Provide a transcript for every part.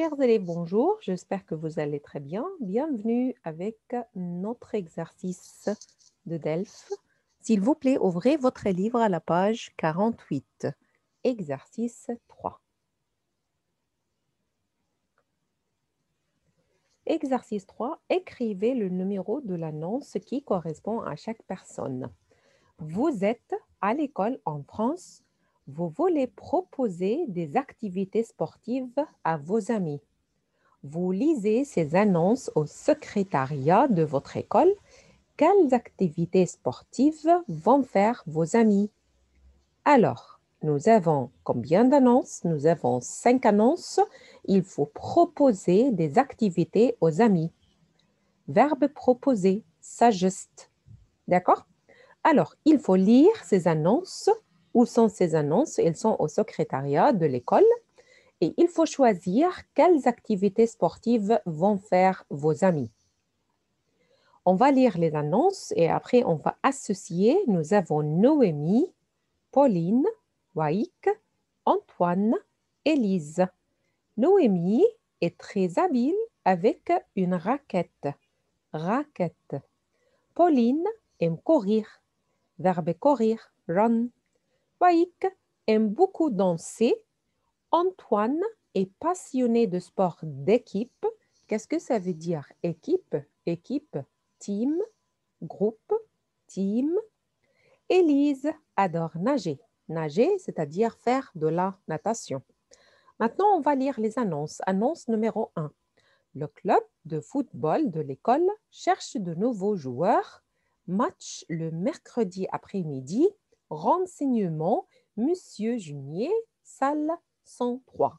Chers élèves, bonjour, j'espère que vous allez très bien. Bienvenue avec notre exercice de DELF. S'il vous plaît, ouvrez votre livre à la page 48, exercice 3. Exercice 3, écrivez le numéro de l'annonce qui correspond à chaque personne. Vous êtes à l'école en France vous voulez proposer des activités sportives à vos amis. Vous lisez ces annonces au secrétariat de votre école. Quelles activités sportives vont faire vos amis? Alors, nous avons combien d'annonces? Nous avons cinq annonces. Il faut proposer des activités aux amis. Verbe proposer, s'ajuste. D'accord? Alors, il faut lire ces annonces où sont ces annonces Elles sont au secrétariat de l'école. Et il faut choisir quelles activités sportives vont faire vos amis. On va lire les annonces et après on va associer. Nous avons Noémie, Pauline, Waïk, Antoine, Élise. Noémie est très habile avec une raquette. Raquette. Pauline aime courir. Verbe courir, run. Baïk aime beaucoup danser. Antoine est passionné de sport d'équipe. Qu'est-ce que ça veut dire équipe Équipe, team, groupe, team. Élise adore nager. Nager, c'est-à-dire faire de la natation. Maintenant, on va lire les annonces. Annonce numéro 1. Le club de football de l'école cherche de nouveaux joueurs. Match le mercredi après-midi Renseignement Monsieur Junier, salle 103.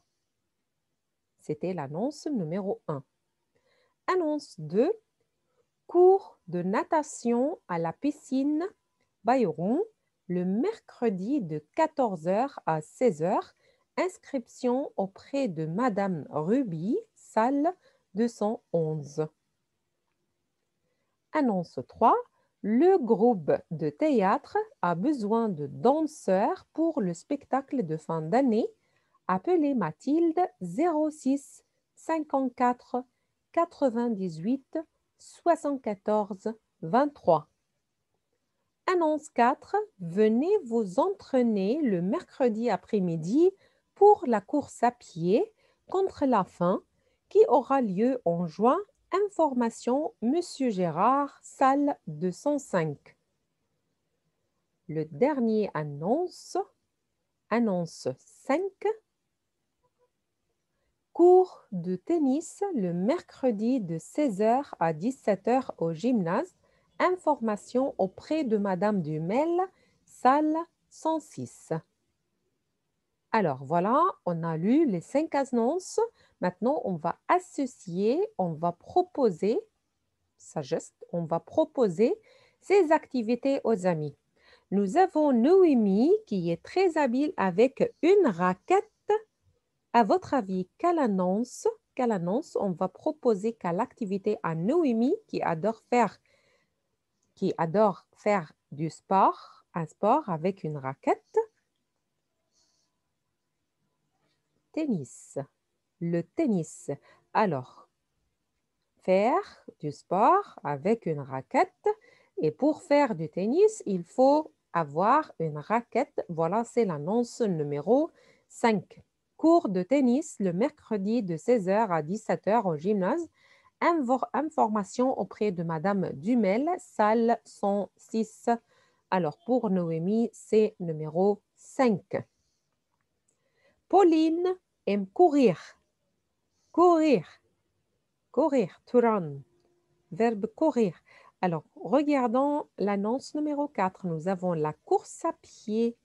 C'était l'annonce numéro 1. Annonce 2. Cours de natation à la piscine Bayeron le mercredi de 14h à 16h. Inscription auprès de Madame Ruby, salle 211. Annonce 3. Le groupe de théâtre a besoin de danseurs pour le spectacle de fin d'année Appelez Mathilde 06 54 98 74 23. Annonce 4. Venez vous entraîner le mercredi après-midi pour la course à pied contre la faim qui aura lieu en juin Information Monsieur Gérard, salle 205. Le dernier annonce, annonce 5. Cours de tennis le mercredi de 16h à 17h au gymnase. Information auprès de Madame Dumel, salle 106. Alors voilà, on a lu les cinq annonces. Maintenant, on va associer, on va proposer, ça geste, on va proposer ces activités aux amis. Nous avons Noémie qui est très habile avec une raquette. À votre avis, quelle annonce, quelle annonce on va proposer, quelle activité à Noémie qui adore faire, qui adore faire du sport, un sport avec une raquette? tennis. Le tennis. Alors, faire du sport avec une raquette. Et pour faire du tennis, il faut avoir une raquette. Voilà, c'est l'annonce numéro 5. Cours de tennis le mercredi de 16h à 17h au gymnase. information auprès de Madame Dumel, salle 106. Alors pour Noémie, c'est numéro 5. Pauline, aime courir. Courir. Courir. To run. Verbe courir. Alors, regardons l'annonce numéro 4. Nous avons la course à pied.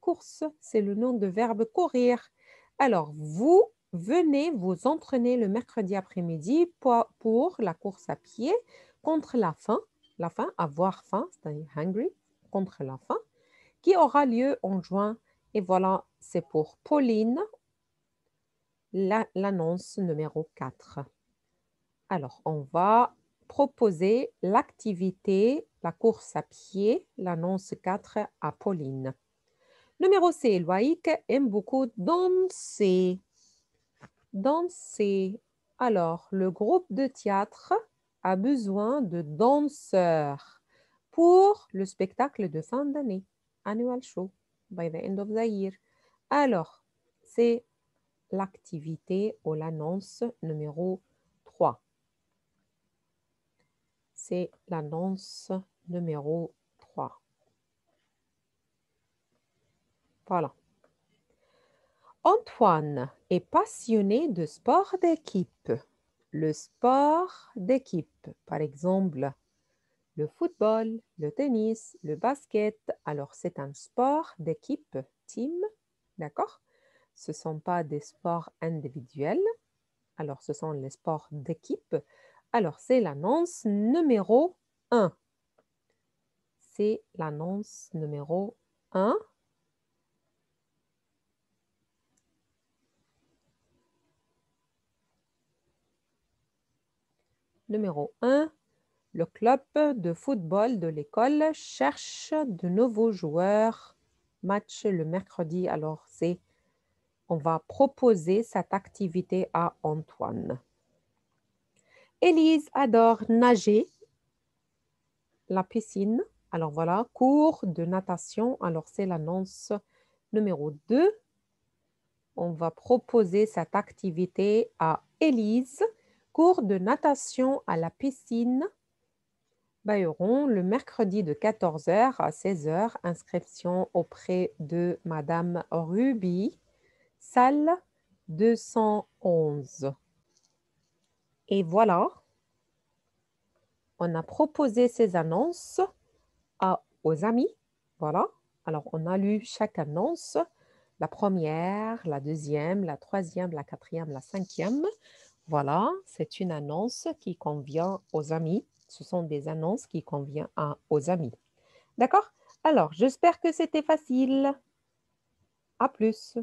Course, c'est le nom de verbe courir. Alors, vous venez vous entraîner le mercredi après-midi pour, pour, la course à pied contre la faim. La faim, avoir faim, c'est-à-dire hungry, contre la faim, qui aura lieu en juin. Et voilà, c'est pour Pauline l'annonce numéro 4. Alors, on va proposer l'activité, la course à pied, l'annonce 4 à Pauline. Numéro C, Loïc aime beaucoup danser. Danser. Alors, le groupe de théâtre a besoin de danseurs pour le spectacle de fin d'année, annual show, by the end of the year. Alors, c'est l'activité ou l'annonce numéro 3. C'est l'annonce numéro 3. Voilà. Antoine est passionné de sport d'équipe. Le sport d'équipe, par exemple, le football, le tennis, le basket. Alors, c'est un sport d'équipe, team, d'accord ce ne sont pas des sports individuels, alors ce sont les sports d'équipe. Alors c'est l'annonce numéro 1. C'est l'annonce numéro 1. Numéro 1, le club de football de l'école cherche de nouveaux joueurs. Match le mercredi, alors c'est on va proposer cette activité à Antoine. Élise adore nager, la piscine. Alors voilà, cours de natation. Alors c'est l'annonce numéro 2. On va proposer cette activité à Élise. Cours de natation à la piscine Bayeron le mercredi de 14h à 16h. Inscription auprès de Madame Ruby salle 211. Et voilà, on a proposé ces annonces à, aux amis. Voilà, alors on a lu chaque annonce, la première, la deuxième, la troisième, la quatrième, la cinquième. Voilà, c'est une annonce qui convient aux amis. Ce sont des annonces qui conviennent à, aux amis. D'accord Alors, j'espère que c'était facile. À plus.